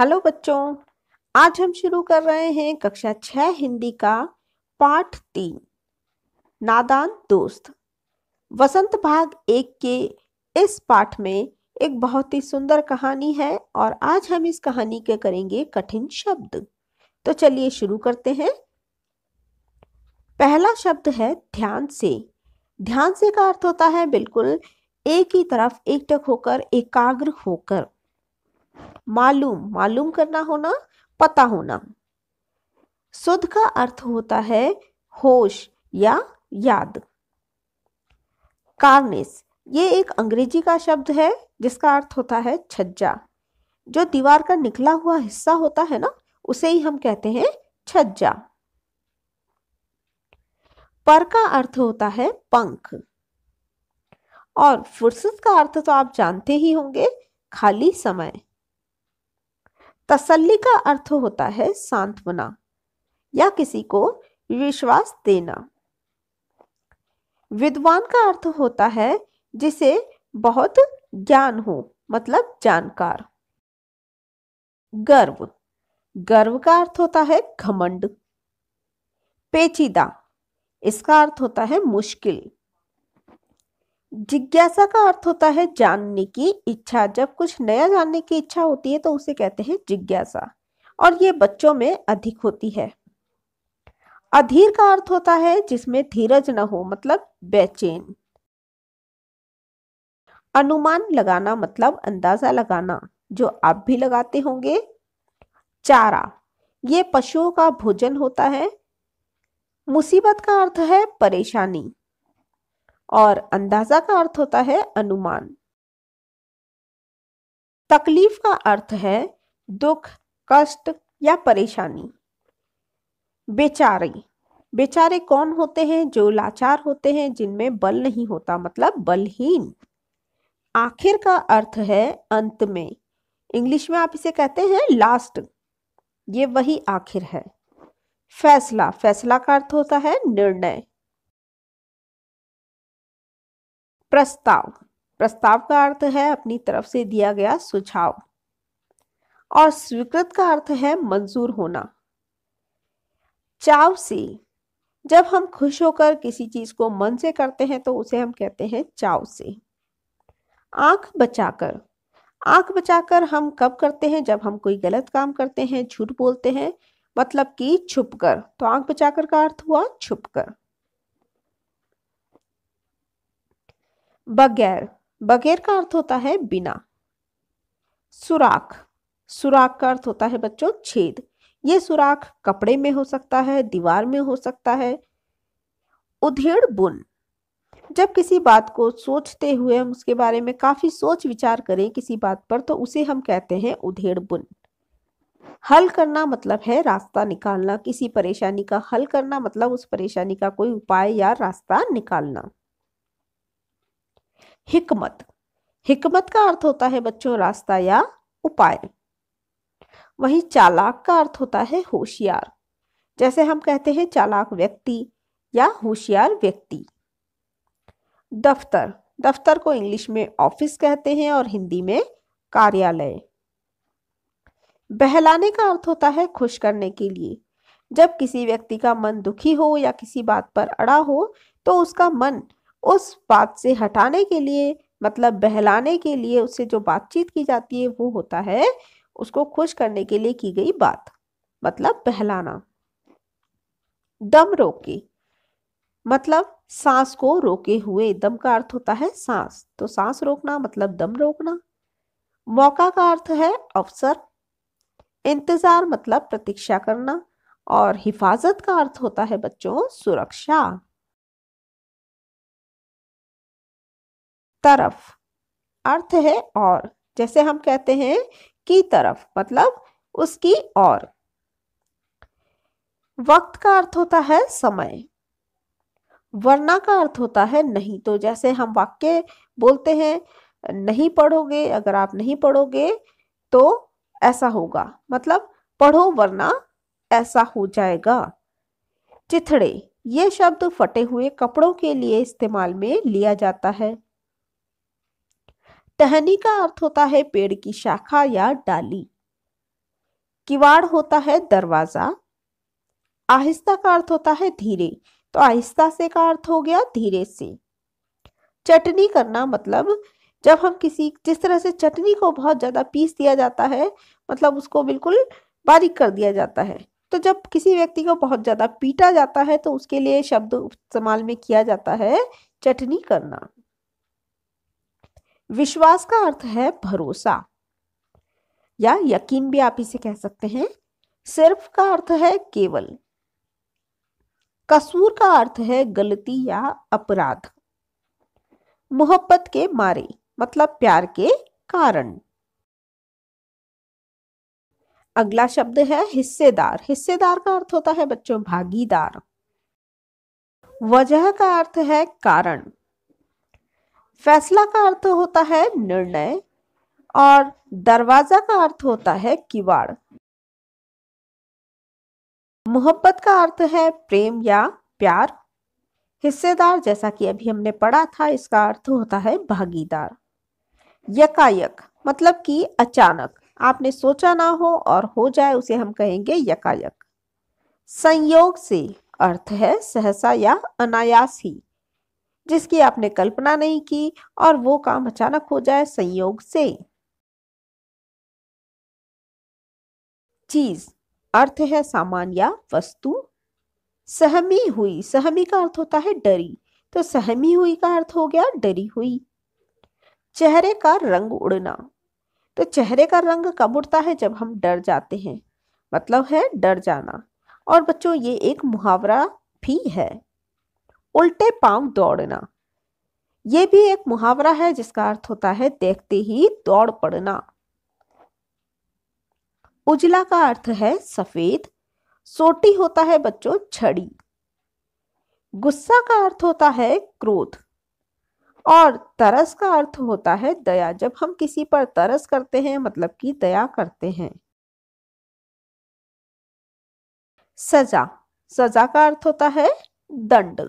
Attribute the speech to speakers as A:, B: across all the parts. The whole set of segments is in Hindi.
A: हेलो बच्चों आज हम शुरू कर रहे हैं कक्षा छह हिंदी का पाठ तीन नादान दोस्त वसंत भाग एक के इस पाठ में एक बहुत ही सुंदर कहानी है और आज हम इस कहानी के करेंगे कठिन शब्द तो चलिए शुरू करते हैं पहला शब्द है ध्यान से ध्यान से का अर्थ होता है बिल्कुल एक ही तरफ एकटक होकर एकाग्र होकर मालूम मालूम करना होना पता होना सुध का अर्थ होता है होश या याद कार्निस ये एक अंग्रेजी का शब्द है जिसका अर्थ होता है छज्जा जो दीवार का निकला हुआ हिस्सा होता है ना उसे ही हम कहते हैं छज्जा पर का अर्थ होता है पंख और फुर्सत का अर्थ तो आप जानते ही होंगे खाली समय तसल्ली का अर्थ होता है सांत्वना या किसी को विश्वास देना विद्वान का अर्थ होता है जिसे बहुत ज्ञान हो मतलब जानकार गर्व गर्व का अर्थ होता है घमंड पेचीदा इसका अर्थ होता है मुश्किल जिज्ञासा का अर्थ होता है जानने की इच्छा जब कुछ नया जानने की इच्छा होती है तो उसे कहते हैं जिज्ञासा और ये बच्चों में अधिक होती है अधीर का अर्थ होता है जिसमें धीरज न हो मतलब बेचैन अनुमान लगाना मतलब अंदाजा लगाना जो आप भी लगाते होंगे चारा ये पशुओं का भोजन होता है मुसीबत का अर्थ है परेशानी और अंदाजा का अर्थ होता है अनुमान तकलीफ का अर्थ है दुख कष्ट या परेशानी बेचारे बेचारे कौन होते हैं जो लाचार होते हैं जिनमें बल नहीं होता मतलब बलहीन आखिर का अर्थ है अंत में इंग्लिश में आप इसे कहते हैं लास्ट ये वही आखिर है फैसला फैसला का अर्थ होता है निर्णय प्रस्ताव प्रस्ताव का अर्थ है अपनी तरफ से दिया गया सुझाव और स्वीकृत का अर्थ है मंजूर होना चाव से जब हम खुश होकर किसी चीज को मन से करते हैं तो उसे हम कहते हैं चाव से आंख बचाकर आंख बचाकर हम कब करते हैं जब हम कोई गलत काम करते हैं झूठ बोलते हैं मतलब कि छुपकर तो आंख बचाकर का अर्थ हुआ छुपकर कर बगैर बगैर का अर्थ होता है बिना सुराख सुराख का अर्थ होता है बच्चों छेद ये सुराख कपड़े में हो सकता है दीवार में हो सकता है उधेड़ बुन जब किसी बात को सोचते हुए हम उसके बारे में काफी सोच विचार करें किसी बात पर तो उसे हम कहते हैं उधेड़ बुन हल करना मतलब है रास्ता निकालना किसी परेशानी का हल करना मतलब उस परेशानी का कोई उपाय या रास्ता निकालना हिकमत हिकमत का अर्थ होता है बच्चों रास्ता या उपाय वही चालाक का अर्थ होता है होशियार जैसे हम कहते हैं चालाक व्यक्ति या होशियार व्यक्ति दफ्तर दफ्तर को इंग्लिश में ऑफिस कहते हैं और हिंदी में कार्यालय बहलाने का अर्थ होता है खुश करने के लिए जब किसी व्यक्ति का मन दुखी हो या किसी बात पर अड़ा हो तो उसका मन उस बात से हटाने के लिए मतलब बहलाने के लिए उससे जो बातचीत की जाती है वो होता है उसको खुश करने के लिए की गई बात मतलब बहलाना दम रोके मतलब सांस को रोके हुए दम का अर्थ होता है सांस तो सांस रोकना मतलब दम रोकना मौका का अर्थ है अवसर इंतजार मतलब प्रतीक्षा करना और हिफाजत का अर्थ होता है बच्चों सुरक्षा तरफ अर्थ है और जैसे हम कहते हैं की तरफ मतलब उसकी और वक्त का अर्थ होता है समय वरना का अर्थ होता है नहीं तो जैसे हम वाक्य बोलते हैं नहीं पढ़ोगे अगर आप नहीं पढ़ोगे तो ऐसा होगा मतलब पढ़ो वरना ऐसा हो जाएगा चिथड़े ये शब्द फटे हुए कपड़ों के लिए इस्तेमाल में लिया जाता है टहनी का अर्थ होता है पेड़ की शाखा या डाली किवाड़ होता है दरवाजा आहिस्ता का अर्थ होता है धीरे तो आहिस्ता से का अर्थ हो गया धीरे से चटनी करना मतलब जब हम किसी जिस तरह से चटनी को बहुत ज़्यादा पीस दिया जाता है मतलब उसको बिल्कुल बारीक कर दिया जाता है तो जब किसी व्यक्ति को बहुत ज़्यादा पीटा जाता है तो उसके लिए शब्द इस्तेमाल में किया जाता है चटनी करना विश्वास का अर्थ है भरोसा या यकीन भी आप इसे कह सकते हैं सिर्फ का अर्थ है केवल कसूर का अर्थ है गलती या अपराध मोहब्बत के मारे मतलब प्यार के कारण अगला शब्द है हिस्सेदार हिस्सेदार का अर्थ होता है बच्चों भागीदार वजह का अर्थ है कारण फैसला का अर्थ होता है निर्णय और दरवाजा का अर्थ होता है किवाड़ मोहब्बत का अर्थ है प्रेम या प्यार हिस्सेदार जैसा कि अभी हमने पढ़ा था इसका अर्थ होता है भागीदार यकायक मतलब कि अचानक आपने सोचा ना हो और हो जाए उसे हम कहेंगे यकायक संयोग से अर्थ है सहसा या अनायास ही जिसकी आपने कल्पना नहीं की और वो काम अचानक हो जाए संयोग से चीज अर्थ है सामान या वस्तु सहमी हुई सहमी का अर्थ होता है डरी तो सहमी हुई का अर्थ हो गया डरी हुई चेहरे का रंग उड़ना तो चेहरे का रंग कब उड़ता है जब हम डर जाते हैं मतलब है डर जाना और बच्चों ये एक मुहावरा भी है उल्टे पांव दौड़ना ये भी एक मुहावरा है जिसका अर्थ होता है देखते ही दौड़ पड़ना उजला का अर्थ है सफेद सोटी होता है बच्चों छड़ी गुस्सा का अर्थ होता है क्रोध और तरस का अर्थ होता है दया जब हम किसी पर तरस करते हैं मतलब कि दया करते हैं सजा सजा का अर्थ होता है दंड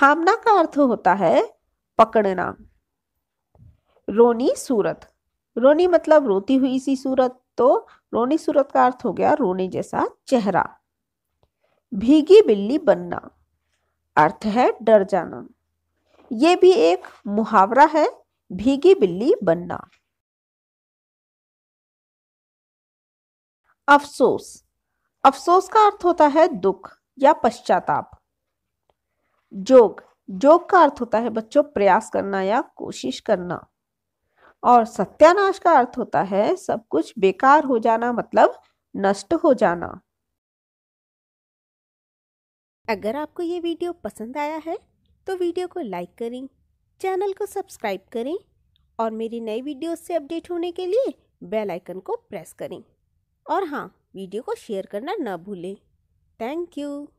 A: थामना का अर्थ होता है पकड़ना रोनी सूरत रोनी मतलब रोती हुई सी सूरत तो रोनी सूरत का अर्थ हो गया रोने जैसा चेहरा भीगी बिल्ली बनना अर्थ है डर जाना ये भी एक मुहावरा है भीगी बिल्ली बनना अफसोस अफसोस का अर्थ होता है दुख या पश्चाताप जोग जोग का अर्थ होता है बच्चों प्रयास करना या कोशिश करना और सत्यानाश का अर्थ होता है सब कुछ बेकार हो जाना मतलब नष्ट हो जाना अगर आपको ये वीडियो पसंद आया है तो वीडियो को लाइक करें चैनल को सब्सक्राइब करें और मेरी नई वीडियो से अपडेट होने के लिए बेल आइकन को प्रेस करें और हाँ वीडियो को शेयर करना ना भूलें थैंक यू